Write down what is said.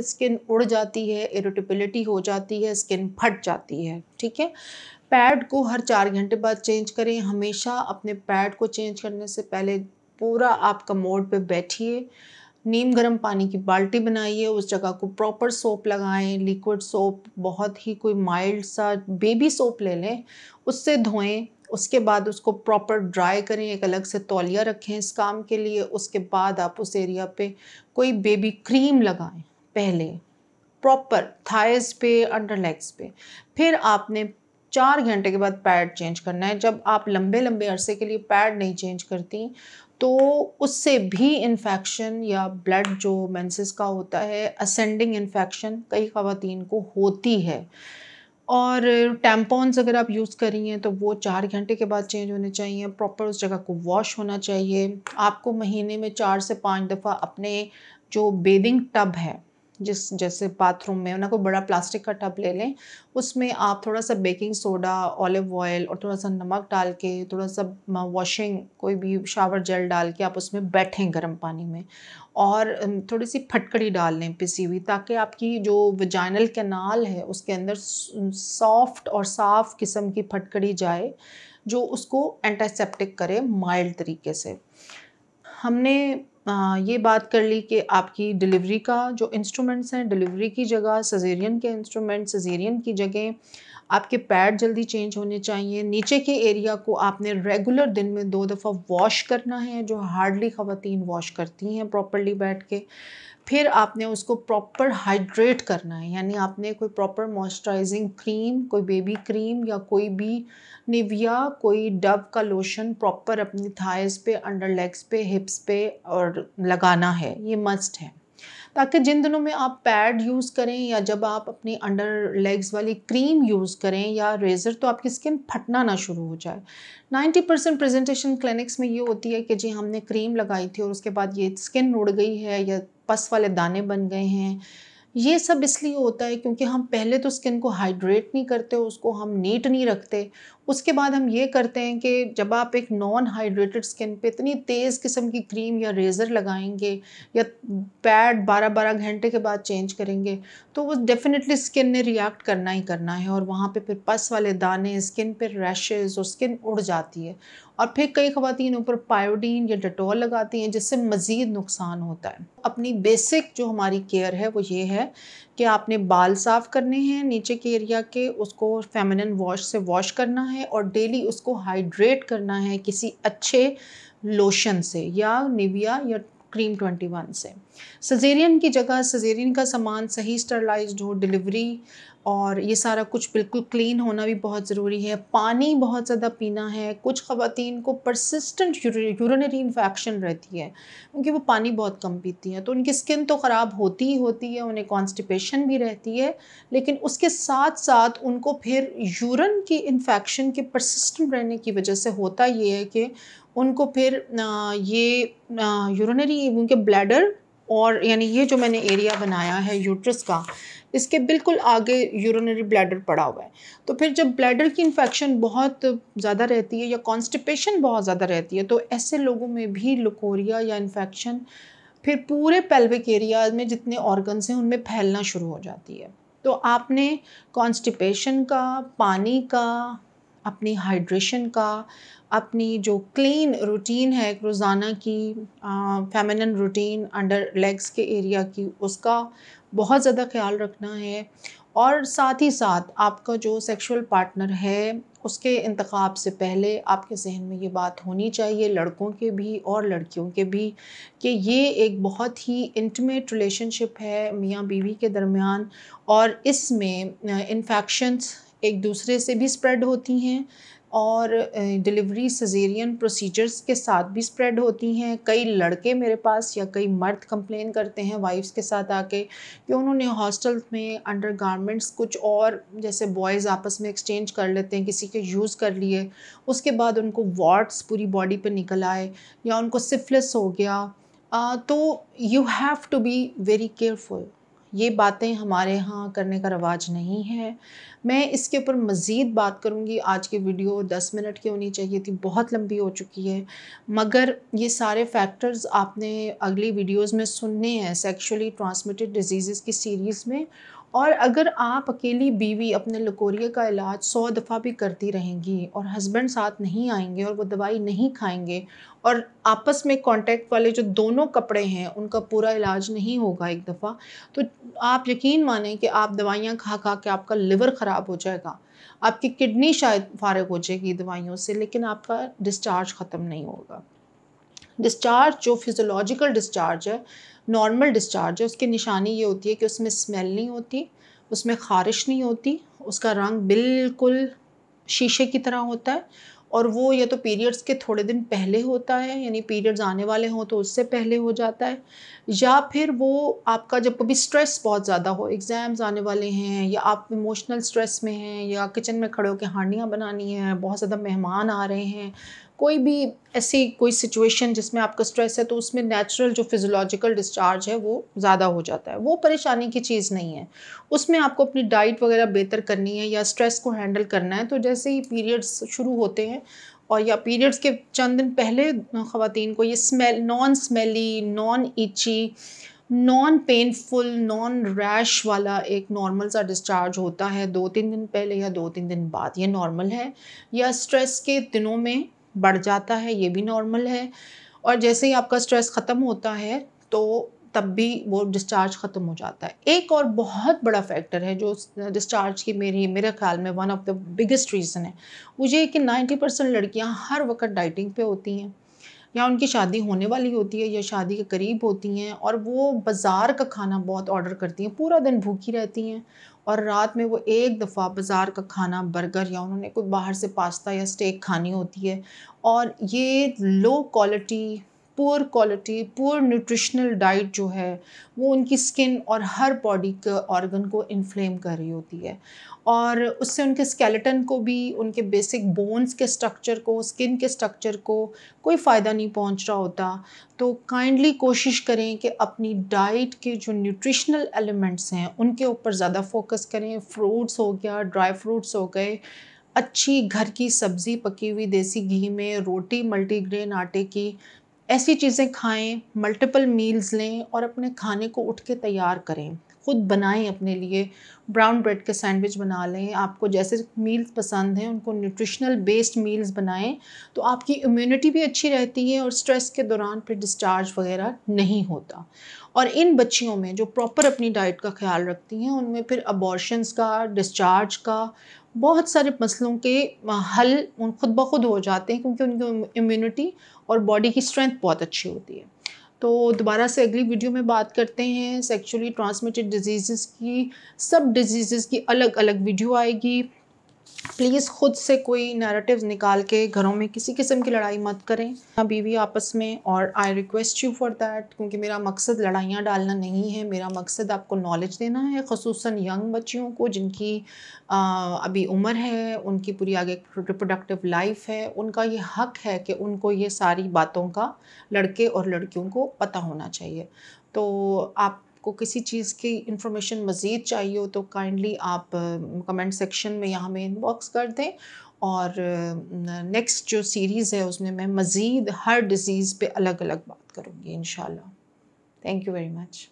skin उड़ जाती है इरिटेबिलिटी हो जाती है स्किन फट जाती है ठीक है पैड को हर चार घंटे बाद चेंज करें हमेशा अपने पैड को चेंज करने से पहले पूरा आपका मोड पे बैठिए नीम गर्म पानी की बाल्टी बनाइए उस जगह को प्रॉपर सोप लगाएं लिक्विड सोप बहुत ही कोई माइल्ड सा बेबी सोप ले लें उससे धोएं उसके बाद उसको प्रॉपर ड्राई करें एक अलग से तौलिया रखें इस काम के लिए उसके बाद आप उस एरिया पे कोई बेबी क्रीम लगाएं पहले प्रॉपर थाइस पे अंडर लेग्स पे फिर आपने चार घंटे के बाद पैड चेंज करना है जब आप लंबे लंबे अरसे के लिए पैड नहीं चेंज करती तो उससे भी इन्फेक्शन या ब्लड जो मेंसेस का होता है असेंडिंग इन्फेक्शन कई खातन को होती है और टैम्पॉन्स अगर आप यूज़ करी हैं तो वो चार घंटे के बाद चेंज होने चाहिए प्रॉपर उस जगह को वॉश होना चाहिए आपको महीने में चार से पाँच दफ़ा अपने जो बेदिंग टब है जिस जैसे बाथरूम में ना कोई बड़ा प्लास्टिक का टब ले लें उसमें आप थोड़ा सा बेकिंग सोडा ऑलिव ऑयल और थोड़ा सा नमक डाल के थोड़ा सा वॉशिंग कोई भी शावर जेल डाल के आप उसमें बैठें गर्म पानी में और थोड़ी सी फटकड़ी डाल लें पिसी हुई ताकि आपकी जो वजाइनल कैनाल है उसके अंदर सॉफ्ट और साफ़ किस्म की फटकड़ी जाए जो उसको एंटासेप्टिक करे माइल्ड तरीके से हमने ये बात कर ली कि आपकी डिलीवरी का जो इंस्ट्रूमेंट्स हैं डिलीवरी की जगह सजेरियन के इंस्ट्रूमेंट सजेरियन की जगह आपके पैड जल्दी चेंज होने चाहिए नीचे के एरिया को आपने रेगुलर दिन में दो दफ़ा वॉश करना है जो हार्डली ख़वान वॉश करती हैं प्रॉपरली बैठ के फिर आपने उसको प्रॉपर हाइड्रेट करना है यानी आपने कोई प्रॉपर मॉइस्चराइजिंग क्रीम कोई बेबी क्रीम या कोई भी निविया कोई डब का लोशन प्रॉपर अपनी थाइस पे अंडर लेग्स पे हिप्स पे और लगाना है ये मस्ट है ताकि जिन दिनों में आप पैड यूज़ करें या जब आप अपनी अंडर लेग्स वाली क्रीम यूज़ करें या रेज़र तो आपकी स्किन फटना ना शुरू हो जाए 90 परसेंट प्रेजेंटेशन क्लिनिक्स में ये होती है कि जी हमने क्रीम लगाई थी और उसके बाद ये स्किन उड़ गई है या पस वाले दाने बन गए हैं ये सब इसलिए होता है क्योंकि हम पहले तो स्किन को हाइड्रेट नहीं करते उसको हम नीट नहीं रखते उसके बाद हम ये करते हैं कि जब आप एक नॉन हाइड्रेटेड स्किन पे इतनी तेज़ किस्म की क्रीम या रेज़र लगाएंगे या पैड 12-12 घंटे के बाद चेंज करेंगे तो वो डेफ़िनेटली स्किन ने रिएक्ट करना ही करना है और वहाँ पे फिर पस वाले दाने स्किन पे रैशेज़ और स्किन उड़ जाती है और फिर कई ख़वान ऊपर पायोडीन या डटोल लगाती हैं जिससे मज़ीद नुकसान होता है अपनी बेसिक जो हमारी केयर है वो ये है कि आपने बाल साफ़ करने हैं नीचे के एरिया के उसको फेमिनन वॉश से वॉश करना है है और डेली उसको हाइड्रेट करना है किसी अच्छे लोशन से या निविया या क्रीम 21 से सजेरियन की जगह सजेरियन का सामान सही स्टरलाइज हो डिलीवरी और ये सारा कुछ बिल्कुल क्लीन होना भी बहुत ज़रूरी है पानी बहुत ज़्यादा पीना है कुछ ख़वातीन को परसिस्टेंट यूरिनरी इन्फेक्शन रहती है क्योंकि वो पानी बहुत कम पीती हैं तो उनकी स्किन तो ख़राब होती ही होती है उन्हें कॉन्स्टिपेशन भी रहती है लेकिन उसके साथ साथ उनको फिर यूरन की इन्फेक्शन के परसिस्टेंट रहने की वजह से होता ये है कि उनको फिर ये यूरोनरी उनके ब्लैडर और यानी ये जो मैंने एरिया बनाया है यूट्रस का इसके बिल्कुल आगे यूरोनरी ब्लैडर पड़ा हुआ है तो फिर जब ब्लैडर की इन्फेक्शन बहुत ज़्यादा रहती है या कॉन्स्टिपेशन बहुत ज़्यादा रहती है तो ऐसे लोगों में भी लुकोरिया या इन्फेक्शन फिर पूरे पेल्विक एरिया में जितने ऑर्गन्स हैं उनमें फैलना शुरू हो जाती है तो आपने कॉन्स्टिपेशन का पानी का अपनी हाइड्रेशन का अपनी जो क्लीन रूटीन है रोज़ाना की फेमिनन रूटीन अंडर लेग्स के एरिया की उसका बहुत ज़्यादा ख्याल रखना है और साथ ही साथ आपका जो सेक्सुअल पार्टनर है उसके इंतखब से पहले आपके जहन में ये बात होनी चाहिए लड़कों के भी और लड़कियों के भी कि ये एक बहुत ही इंटमेट रिलेशनशिप है मियाँ बीवी के दरमियान और इसमें इन्फेक्शंस एक दूसरे से भी स्प्रेड होती हैं और डिलीवरी सजेरियन प्रोसीजर्स के साथ भी स्प्रेड होती हैं कई लड़के मेरे पास या कई मर्द कंप्लेन करते हैं वाइफ्स के साथ आके कि उन्होंने हॉस्टल में अंडर गारमेंट्स कुछ और जैसे बॉयज़ आपस में एक्सचेंज कर लेते हैं किसी के यूज़ कर लिए उसके बाद उनको वार्ड्स पूरी बॉडी पर निकल आए या उनको सिफलिस हो गया आ, तो you have to be very careful ये बातें हमारे यहाँ करने का रवाज नहीं है मैं इसके ऊपर मज़ीद बात करूँगी आज की वीडियो दस मिनट की होनी चाहिए थी बहुत लंबी हो चुकी है मगर ये सारे फैक्टर्स आपने अगली वीडियोस में सुनने हैं सेक्सुअली ट्रांसमिटेड डिजीज़ की सीरीज़ में और अगर आप अकेली बीवी अपने लकोरिए का इलाज सौ दफ़ा भी करती रहेंगी और हस्बैंड साथ नहीं आएंगे और वो दवाई नहीं खाएंगे और आपस में कांटेक्ट वाले जो दोनों कपड़े हैं उनका पूरा इलाज नहीं होगा एक दफ़ा तो आप यकीन माने कि आप दवाइयाँ खा खा के आपका लिवर ख़राब हो जाएगा आपकी किडनी शायद फारग हो जाएगी दवाइयों से लेकिन आपका डिस्चार्ज ख़त्म नहीं होगा डिस्चार्ज जो फिज़ोलॉजिकल डिस्चार्ज है नॉर्मल डिस्चार्ज है उसकी निशानी ये होती है कि उसमें स्मेल नहीं होती उसमें ख़ारिश नहीं होती उसका रंग बिल्कुल शीशे की तरह होता है और वो या तो पीरियड्स के थोड़े दिन पहले होता है यानी पीरियड्स आने वाले हों तो उससे पहले हो जाता है या फिर वो आपका जब कभी स्ट्रेस बहुत ज़्यादा हो एग्ज़ाम्स आने वाले हैं या आप इमोशनल स्ट्रेस में हैं या किचन में खड़े होकर हांडियाँ बनानी हैं बहुत ज़्यादा मेहमान आ रहे हैं कोई भी ऐसी कोई सिचुएशन जिसमें आपका स्ट्रेस है तो उसमें नेचुरल जो फिजोलॉजिकल डिस्चार्ज है वो ज़्यादा हो जाता है वो परेशानी की चीज़ नहीं है उसमें आपको अपनी डाइट वगैरह बेहतर करनी है या स्ट्रेस को हैंडल करना है तो जैसे ही पीरियड्स शुरू होते हैं और या पीरियड्स के चंद दिन पहले ख़वान को ये smell non smelly non itchy non painful non rash वाला एक नॉर्मल सा डिस्चार्ज होता है दो तीन दिन पहले या दो तीन दिन बाद ये नॉर्मल है या स्ट्रेस के दिनों में बढ़ जाता है ये भी नॉर्मल है और जैसे ही आपका स्ट्रेस ख़त्म होता है तो तब भी वो डिस्चार्ज ख़त्म हो जाता है एक और बहुत बड़ा फैक्टर है जो डिस्चार्ज की मेरी मेरे ख्याल में one of the biggest reason है वो ये कि नाइन्टी परसेंट लड़कियाँ हर वक्त डाइटिंग पे होती हैं या उनकी शादी होने वाली होती है या शादी के करीब होती हैं और वो बाज़ार का खाना बहुत ऑर्डर करती हैं पूरा दिन भूखी रहती हैं और रात में वो एक दफ़ा बाज़ार का खाना बर्गर या उन्होंने कोई बाहर से पास्ता या स्टेक खानी होती है और ये low quality poor quality poor nutritional diet जो है वो उनकी स्किन और हर बॉडी के ऑर्गन को इन्फ्लेम कर रही होती है और उससे उनके स्केलेटन को भी उनके बेसिक बोन्स के स्ट्रक्चर को स्किन के स्ट्रक्चर को कोई फ़ायदा नहीं पहुंच रहा होता तो काइंडली कोशिश करें कि अपनी डाइट के जो न्यूट्रिशनल एलिमेंट्स हैं उनके ऊपर ज़्यादा फोकस करें फ्रूट्स हो गया ड्राई फ्रूट्स हो गए अच्छी घर की सब्ज़ी पकी हुई देसी घी में रोटी मल्टीग्रेन आटे की ऐसी चीज़ें खाएं मल्टीपल मील्स लें और अपने खाने को उठ के तैयार करें ख़ुद बनाएं अपने लिए ब्राउन ब्रेड के सैंडविच बना लें आपको जैसे मील्स पसंद हैं उनको न्यूट्रिशनल बेस्ड मील्स बनाएं तो आपकी इम्यूनिटी भी अच्छी रहती है और स्ट्रेस के दौरान फिर डिस्चार्ज वगैरह नहीं होता और इन बच्चियों में जो प्रॉपर अपनी डाइट का ख्याल रखती हैं उनमें फिर अबॉर्शंस का डिस्चार्ज का बहुत सारे मसलों के हल उन खुद ब खुद हो जाते हैं क्योंकि उनकी इम्यूनिटी और बॉडी की स्ट्रेंथ बहुत अच्छी होती है तो दोबारा से अगली वीडियो में बात करते हैं सेक्चुअली ट्रांसमिटेड डिजीज़ की सब डिजीज़ की अलग अलग वीडियो आएगी प्लीज़ ख़ुद से कोई नैरेटिव निकाल के घरों में किसी किस्म की लड़ाई मत करें ना बीवी आपस में और I request you for that क्योंकि मेरा मकसद लड़ाइयाँ डालना नहीं है मेरा मकसद आपको नॉलेज देना है खसूस यंग बच्चियों को जिनकी आ, अभी उम्र है उनकी पूरी आगे रिप्रोडक्टिव लाइफ है उनका ये हक है कि उनको ये सारी बातों का लड़के और लड़कियों को पता होना चाहिए तो आप आपको किसी चीज़ की इन्फॉर्मेशन मज़ीद चाहिए हो तो काइंडली आप कमेंट सेक्शन में या हमें इनबॉक्स कर दें और नेक्स्ट जो सीरीज़ है उसमें मैं मज़ीद हर डिज़ीज़ पे अलग अलग बात करूँगी इन थैंक यू वेरी मच